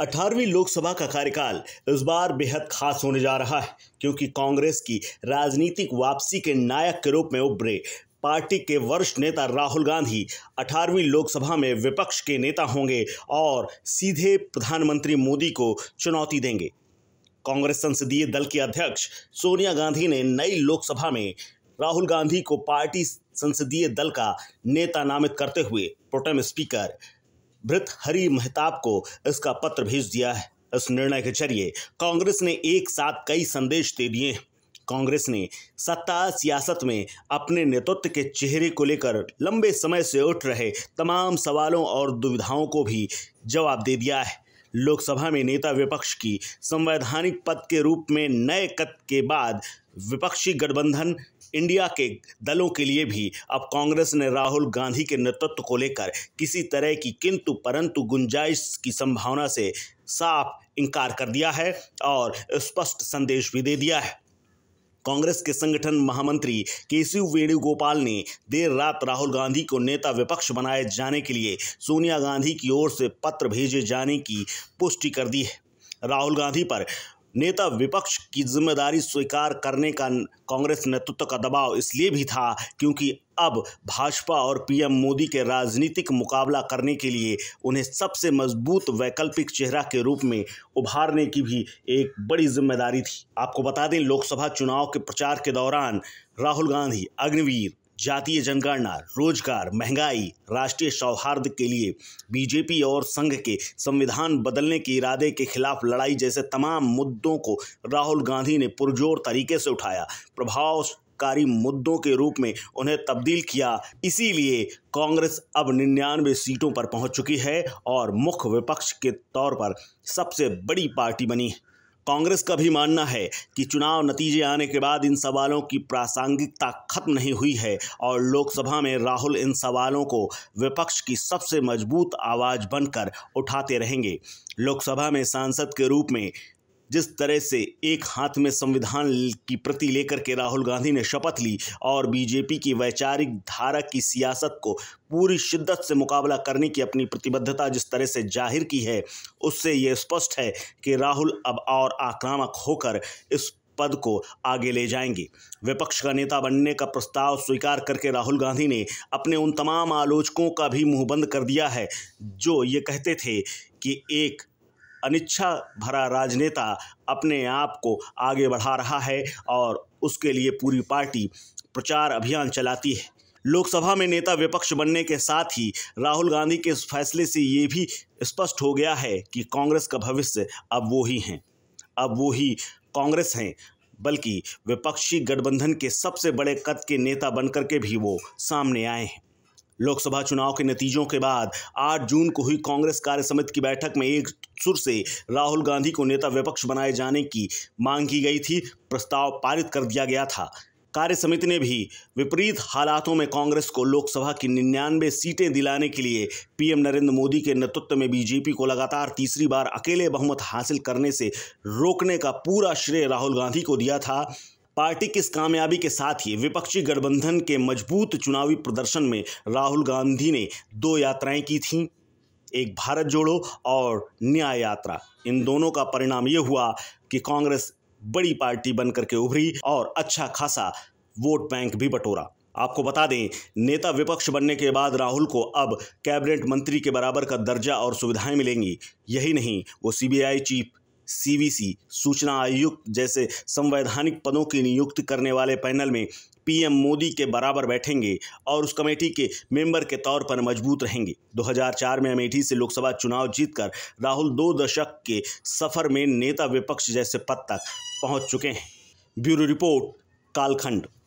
अठारहवीं लोकसभा का कार्यकाल इस बार बेहद खास होने जा रहा है क्योंकि कांग्रेस की राजनीतिक वापसी के नायक के रूप में उभरे पार्टी के वरिष्ठ नेता राहुल गांधी 18वीं लोकसभा में विपक्ष के नेता होंगे और सीधे प्रधानमंत्री मोदी को चुनौती देंगे कांग्रेस संसदीय दल की अध्यक्ष सोनिया गांधी ने नई लोकसभा में राहुल गांधी को पार्टी संसदीय दल का नेता नामित करते हुए pro tem speaker Bhartruhari Mahtab को इसका पत्र भेज दिया है इस निर्णय के जरिए कांग्रेस ने एक साथ कई संदेश दे दिए हैं कांग्रेस ने सत्ता सियासत में अपने नेतृत्व के चेहरे को लेकर लंबे समय से उठ रहे तमाम सवालों और दुविधाओं को भी जवाब दे दिया है लोकसभा में नेता विपक्ष की संवैधानिक पद के रूप में नए कद के बाद विपक्षी गठबंधन इंडिया के दलों के लिए भी अब कांग्रेस ने राहुल गांधी के नेतृत्व को लेकर किसी तरह की किंतु परंतु गुंजाइश की संभावना से साफ इनकार कर दिया है और स्पष्ट संदेश भी दे दिया है कांग्रेस के संगठन महामंत्री केसी वेणुगोपाल ने देर रात राहुल गांधी को नेता विपक्ष बनाए जाने के लिए सोनिया गांधी की ओर से पत्र भेजे जाने की पुष्टि कर दी है राहुल गांधी पर नेता विपक्ष की जिम्मेदारी स्वीकार करने का कांग्रेस नेतृत्व का दबाव इसलिए भी था क्योंकि अब भाजपा और पीएम मोदी के राजनीतिक मुकाबला करने के लिए उन्हें सबसे मजबूत वैकल्पिक चेहरा के रूप में उभारने की भी एक बड़ी जिम्मेदारी थी आपको बता दें लोकसभा चुनाव के प्रचार के दौरान राहुल गांधी अग्निवीर जातीय जनगणना रोजगार महंगाई राष्ट्रीय सौहार्द के लिए बीजेपी और संघ के संविधान बदलने के इरादे के खिलाफ लड़ाई जैसे तमाम मुद्दों को राहुल गांधी ने पुरजोर तरीके से उठाया प्रभावकारी मुद्दों के रूप में उन्हें तब्दील किया इसीलिए कांग्रेस अब निन्यानवे सीटों पर पहुंच चुकी है और मुख्य विपक्ष के तौर पर सबसे बड़ी पार्टी बनी कांग्रेस का भी मानना है कि चुनाव नतीजे आने के बाद इन सवालों की प्रासंगिकता खत्म नहीं हुई है और लोकसभा में राहुल इन सवालों को विपक्ष की सबसे मजबूत आवाज बनकर उठाते रहेंगे लोकसभा में सांसद के रूप में जिस तरह से एक हाथ में संविधान की प्रति लेकर के राहुल गांधी ने शपथ ली और बीजेपी की वैचारिक धारा की सियासत को पूरी शिद्दत से मुकाबला करने की अपनी प्रतिबद्धता जिस तरह से जाहिर की है उससे ये स्पष्ट है कि राहुल अब और आक्रामक होकर इस पद को आगे ले जाएंगे विपक्ष का नेता बनने का प्रस्ताव स्वीकार करके राहुल गांधी ने अपने उन तमाम आलोचकों का भी मुंह बंद कर दिया है जो ये कहते थे कि एक अनिच्छा भरा राजनेता अपने आप को आगे बढ़ा रहा है और उसके लिए पूरी पार्टी प्रचार अभियान चलाती है लोकसभा में नेता विपक्ष बनने के साथ ही राहुल गांधी के इस फैसले से ये भी स्पष्ट हो गया है कि कांग्रेस का भविष्य अब वो ही हैं अब वो ही कांग्रेस हैं बल्कि विपक्षी गठबंधन के सबसे बड़े कद के नेता बनकर के भी वो सामने आए हैं लोकसभा चुनाव के नतीजों के बाद 8 जून को हुई कांग्रेस कार्य समिति की बैठक में एक सुर से राहुल गांधी को नेता विपक्ष बनाए जाने की मांग की गई थी प्रस्ताव पारित कर दिया गया था कार्य समिति ने भी विपरीत हालातों में कांग्रेस को लोकसभा की निन्यानवे सीटें दिलाने के लिए पीएम नरेंद्र मोदी के नेतृत्व में बीजेपी को लगातार तीसरी बार अकेले बहुमत हासिल करने से रोकने का पूरा श्रेय राहुल गांधी को दिया था पार्टी की इस कामयाबी के साथ ही विपक्षी गठबंधन के मजबूत चुनावी प्रदर्शन में राहुल गांधी ने दो यात्राएं की थीं एक भारत जोड़ो और न्याय यात्रा इन दोनों का परिणाम ये हुआ कि कांग्रेस बड़ी पार्टी बनकर के उभरी और अच्छा खासा वोट बैंक भी बटोरा आपको बता दें नेता विपक्ष बनने के बाद राहुल को अब कैबिनेट मंत्री के बराबर का दर्जा और सुविधाएं मिलेंगी यही नहीं वो सीबीआई चीफ सीबीसी सूचना आयुक्त जैसे संवैधानिक पदों की नियुक्ति करने वाले पैनल में पीएम मोदी के बराबर बैठेंगे और उस कमेटी के मेंबर के तौर पर मजबूत रहेंगे 2004 में अमेठी से लोकसभा चुनाव जीतकर राहुल दो दशक के सफर में नेता विपक्ष जैसे पद तक पहुंच चुके हैं ब्यूरो रिपोर्ट कालखंड